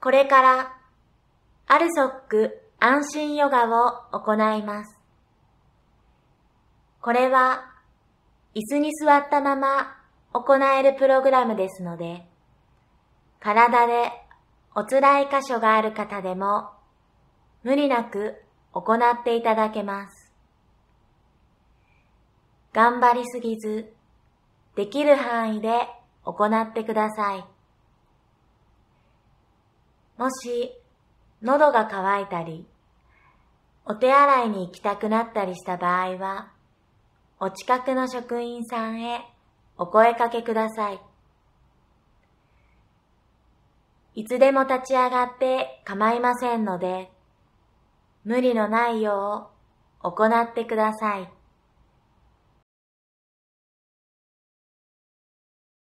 これからアルソック安心ヨガを行います。これは椅子に座ったまま行えるプログラムですので、体でお辛い箇所がある方でも無理なく行っていただけます。頑張りすぎず、できる範囲で行ってください。もし、喉が渇いたり、お手洗いに行きたくなったりした場合は、お近くの職員さんへお声かけください。いつでも立ち上がって構いませんので、無理のないよう行ってください。